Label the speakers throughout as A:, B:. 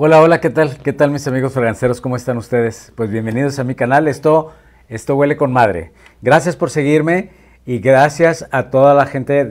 A: Hola, hola, ¿qué tal? ¿Qué tal mis amigos fraganceros? ¿Cómo están ustedes? Pues bienvenidos a mi canal. Esto, esto huele con madre. Gracias por seguirme y gracias a toda la gente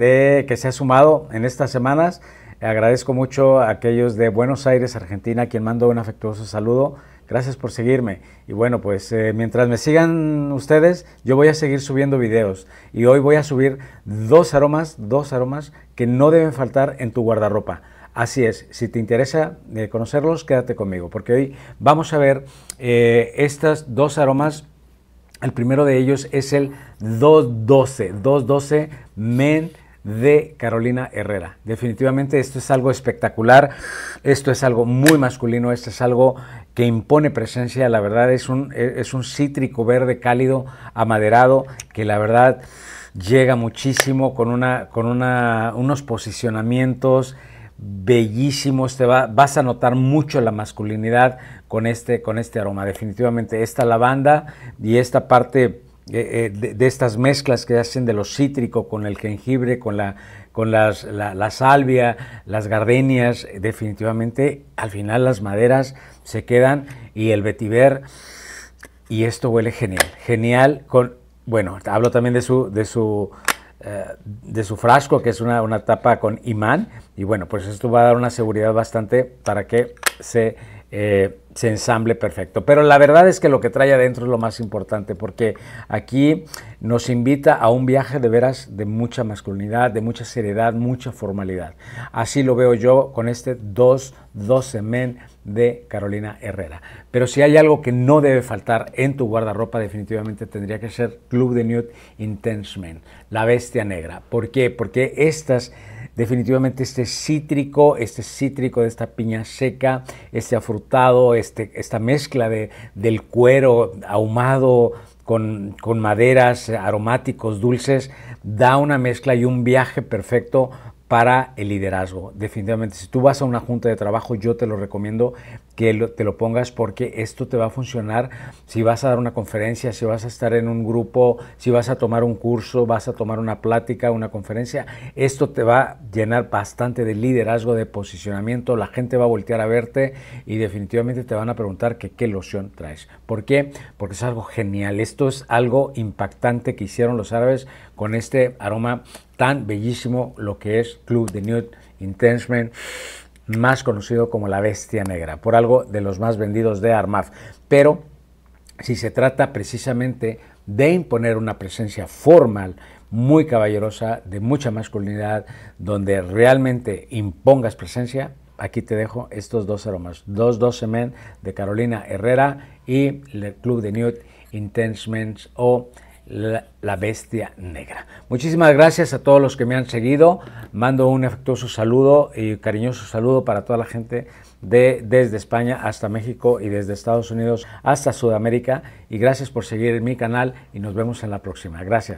A: que se ha sumado en estas semanas. Agradezco mucho a aquellos de Buenos Aires, Argentina, quien mando un afectuoso saludo. Gracias por seguirme. Y bueno, pues eh, mientras me sigan ustedes, yo voy a seguir subiendo videos. Y hoy voy a subir dos aromas, dos aromas que no deben faltar en tu guardarropa. Así es, si te interesa eh, conocerlos, quédate conmigo, porque hoy vamos a ver eh, estos dos aromas. El primero de ellos es el 212, 212 Men de Carolina Herrera. Definitivamente esto es algo espectacular, esto es algo muy masculino, esto es algo que impone presencia, la verdad es un, e, es un cítrico verde cálido, amaderado, que la verdad llega muchísimo con, una, con una, unos posicionamientos bellísimo, te este va, vas a notar mucho la masculinidad con este, con este aroma, definitivamente esta lavanda y esta parte eh, eh, de, estas mezclas que hacen de lo cítrico con el jengibre, con la, con las, la, salvia, las gardenias, definitivamente al final las maderas se quedan y el vetiver y esto huele genial, genial con bueno, hablo también de su, de su eh, de su frasco, que es una, tapa con imán, y bueno, pues esto va a dar una seguridad bastante para que se eh, se ensamble perfecto. Pero la verdad es que lo que trae adentro es lo más importante, porque aquí nos invita a un viaje de veras de mucha masculinidad, de mucha seriedad, mucha formalidad. Así lo veo yo con este 2-12 men de Carolina Herrera. Pero si hay algo que no debe faltar en tu guardarropa, definitivamente tendría que ser Club de Nude Intense Men, la bestia negra. ¿Por qué? Porque estas Definitivamente este cítrico, este cítrico de esta piña seca, este afrutado, este, esta mezcla de, del cuero ahumado con, con maderas, eh, aromáticos, dulces, da una mezcla y un viaje perfecto para el liderazgo. Definitivamente, si tú vas a una junta de trabajo, yo te lo recomiendo, que te lo pongas porque esto te va a funcionar si vas a dar una conferencia, si vas a estar en un grupo, si vas a tomar un curso, vas a tomar una plática, una conferencia. Esto te va a llenar bastante de liderazgo, de posicionamiento, la gente va a voltear a verte y definitivamente te van a preguntar que qué loción traes. ¿Por qué? Porque es algo genial. Esto es algo impactante que hicieron los árabes con este aroma tan bellísimo, lo que es Club de Nude Intense Man más conocido como La Bestia Negra, por algo de los más vendidos de Armaf. Pero si se trata precisamente de imponer una presencia formal, muy caballerosa, de mucha masculinidad, donde realmente impongas presencia, aquí te dejo estos dos aromas, dos 12 men de Carolina Herrera y el Club de Newt Intense Men's o la, Bestia Negra. Muchísimas gracias a todos los que me han seguido. Mando un afectuoso saludo y cariñoso saludo para toda la gente de desde España hasta México y desde Estados Unidos hasta Sudamérica. Y gracias por seguir mi canal y nos vemos en la próxima. Gracias.